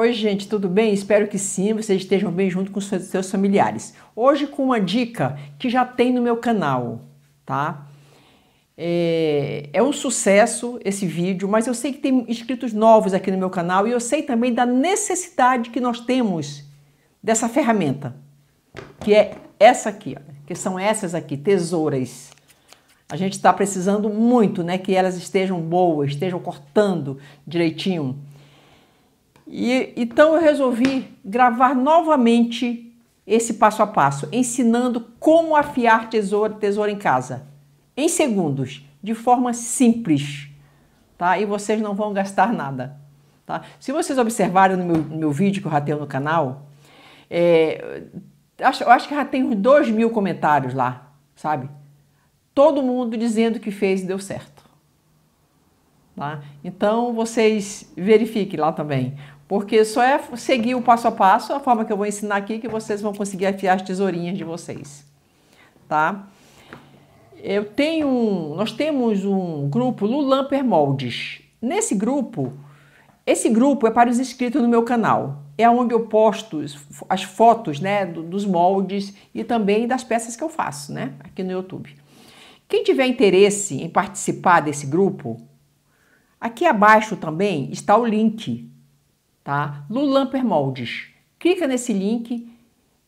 Oi, gente, tudo bem? Espero que sim, vocês estejam bem junto com seus familiares. Hoje com uma dica que já tem no meu canal, tá? É, é um sucesso esse vídeo, mas eu sei que tem inscritos novos aqui no meu canal e eu sei também da necessidade que nós temos dessa ferramenta, que é essa aqui, ó, que são essas aqui, tesouras. A gente está precisando muito, né, que elas estejam boas, estejam cortando direitinho e, então eu resolvi gravar novamente esse passo a passo, ensinando como afiar tesouro, tesoura em casa, em segundos, de forma simples, tá? E vocês não vão gastar nada, tá? Se vocês observarem no meu, no meu vídeo que eu ratei no canal, é, acho, eu acho que já tem uns dois mil comentários lá, sabe? Todo mundo dizendo que fez e deu certo. Tá? Então vocês verifiquem lá também. Porque só é seguir o passo a passo, a forma que eu vou ensinar aqui, que vocês vão conseguir afiar as tesourinhas de vocês, tá? Eu tenho, nós temos um grupo Lulamper Moldes. Nesse grupo, esse grupo é para os inscritos no meu canal. É onde eu posto as fotos, né, dos moldes e também das peças que eu faço, né, aqui no YouTube. Quem tiver interesse em participar desse grupo, aqui abaixo também está o link tá? Lulamper Moldes. Clica nesse link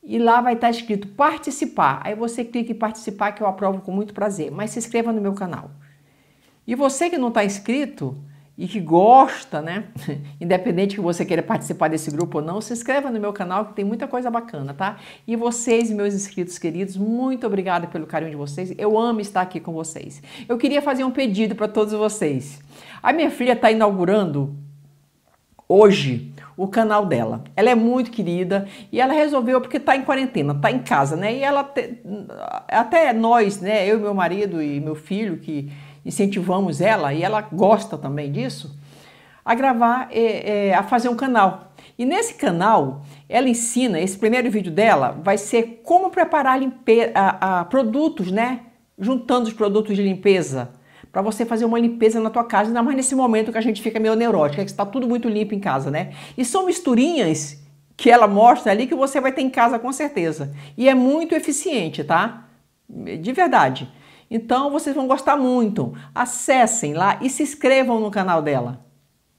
e lá vai estar tá escrito participar. Aí você clica em participar que eu aprovo com muito prazer, mas se inscreva no meu canal. E você que não está inscrito e que gosta, né? Independente que você queira participar desse grupo ou não, se inscreva no meu canal que tem muita coisa bacana, tá? E vocês, meus inscritos queridos, muito obrigada pelo carinho de vocês. Eu amo estar aqui com vocês. Eu queria fazer um pedido para todos vocês. A minha filha está inaugurando hoje o canal dela. Ela é muito querida e ela resolveu porque está em quarentena, está em casa, né? E ela te, até nós, né? Eu, meu marido e meu filho que incentivamos ela e ela gosta também disso a gravar, é, é, a fazer um canal. E nesse canal ela ensina. Esse primeiro vídeo dela vai ser como preparar limpe, a, a, produtos, né? Juntando os produtos de limpeza para você fazer uma limpeza na tua casa, ainda mais nesse momento que a gente fica meio neurótico, é que está tudo muito limpo em casa, né? E são misturinhas que ela mostra ali que você vai ter em casa com certeza. E é muito eficiente, tá? De verdade. Então vocês vão gostar muito. Acessem lá e se inscrevam no canal dela.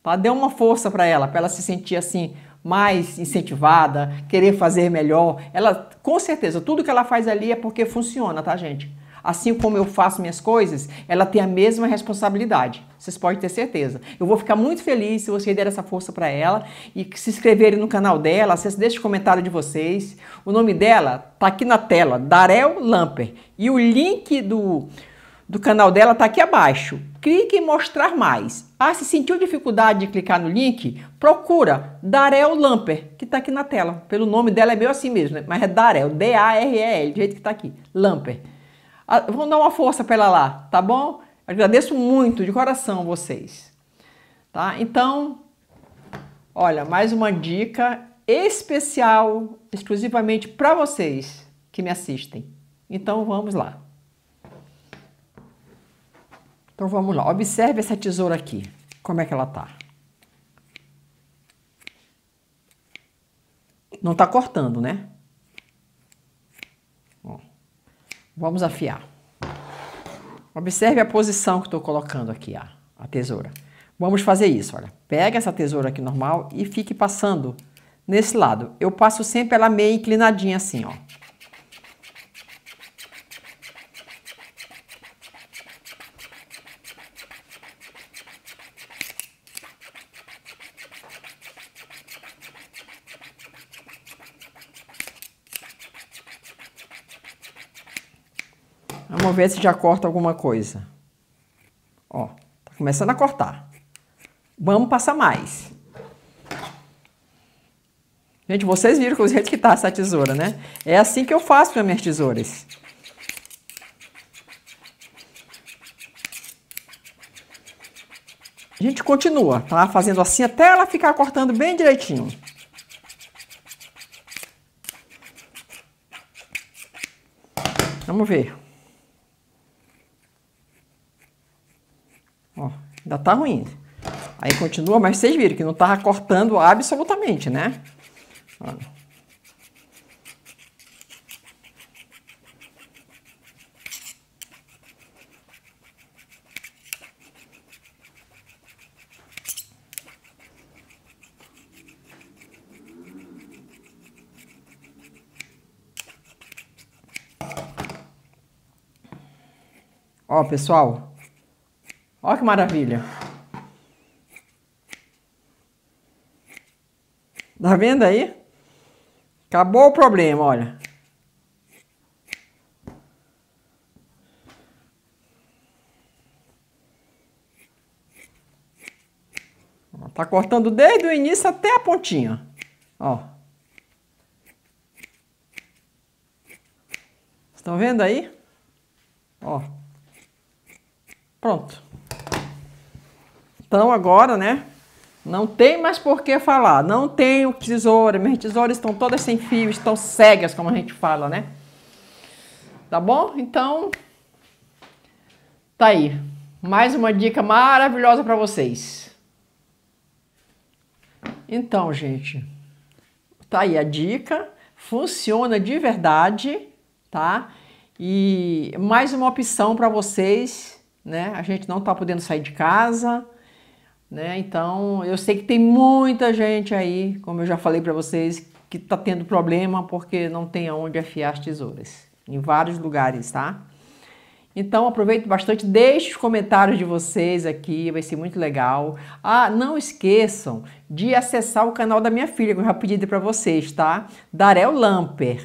Tá? Dê uma força para ela, para ela se sentir assim mais incentivada, querer fazer melhor. Ela, com certeza, tudo que ela faz ali é porque funciona, tá, gente? Assim como eu faço minhas coisas, ela tem a mesma responsabilidade. Vocês podem ter certeza. Eu vou ficar muito feliz se vocês der essa força para ela e se inscreverem no canal dela, vocês deixem o comentário de vocês. O nome dela tá aqui na tela, Darel Lamper. E o link do, do canal dela está aqui abaixo. Clique em mostrar mais. Ah, se sentiu dificuldade de clicar no link? Procura Darel Lamper, que está aqui na tela. Pelo nome dela é meio assim mesmo, né? mas é Darel, D-A-R-E-L, do jeito que está aqui, Lamper. Ah, vamos dar uma força para ela lá, tá bom? Agradeço muito, de coração, vocês. Tá? Então, olha, mais uma dica especial, exclusivamente para vocês que me assistem. Então, vamos lá. Então, vamos lá. Observe essa tesoura aqui, como é que ela tá. Não tá cortando, né? Vamos afiar. Observe a posição que estou colocando aqui, a, a tesoura. Vamos fazer isso, olha. Pega essa tesoura aqui normal e fique passando nesse lado. Eu passo sempre ela meio inclinadinha assim, ó. Vamos ver se já corta alguma coisa. Ó, tá começando a cortar. Vamos passar mais. Gente, vocês viram que o jeito que tá essa tesoura, né? É assim que eu faço as minhas tesouras. A gente continua, tá? Fazendo assim até ela ficar cortando bem direitinho. Vamos ver. Ainda tá ruim. Aí continua, mas vocês viram que não tava cortando absolutamente, né? Olha. Ó, pessoal, que maravilha. Tá vendo aí? Acabou o problema, olha. Tá cortando desde o início até a pontinha. Ó. Estão vendo aí? Ó. Pronto estão agora, né? Não tem mais por que falar. Não tenho tesoura. Minhas tesouras estão todas sem fio, estão cegas, como a gente fala, né? Tá bom? Então, tá aí. Mais uma dica maravilhosa para vocês. Então, gente, tá aí a dica. Funciona de verdade, tá? E mais uma opção para vocês, né? A gente não tá podendo sair de casa né? Então, eu sei que tem muita gente aí, como eu já falei para vocês, que está tendo problema porque não tem aonde afiar as tesouras, em vários lugares, tá? Então aproveito bastante, deixe os comentários de vocês aqui, vai ser muito legal. Ah, não esqueçam de acessar o canal da minha filha, que eu já pedi para vocês, tá? Darel Lamper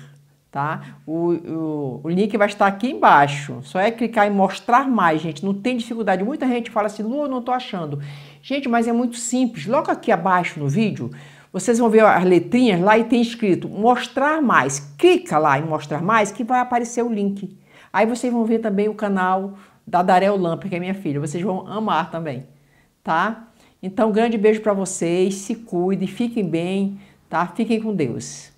tá? O, o, o, link vai estar aqui embaixo. Só é clicar em mostrar mais, gente. Não tem dificuldade. Muita gente fala assim, Lu, eu não estou achando. Gente, mas é muito simples. Logo aqui abaixo no vídeo, vocês vão ver as letrinhas lá e tem escrito mostrar mais. Clica lá em mostrar mais que vai aparecer o link. Aí vocês vão ver também o canal da Darel Lamp, que é minha filha. Vocês vão amar também, tá? Então, grande beijo para vocês. Se cuidem, fiquem bem, tá? Fiquem com Deus.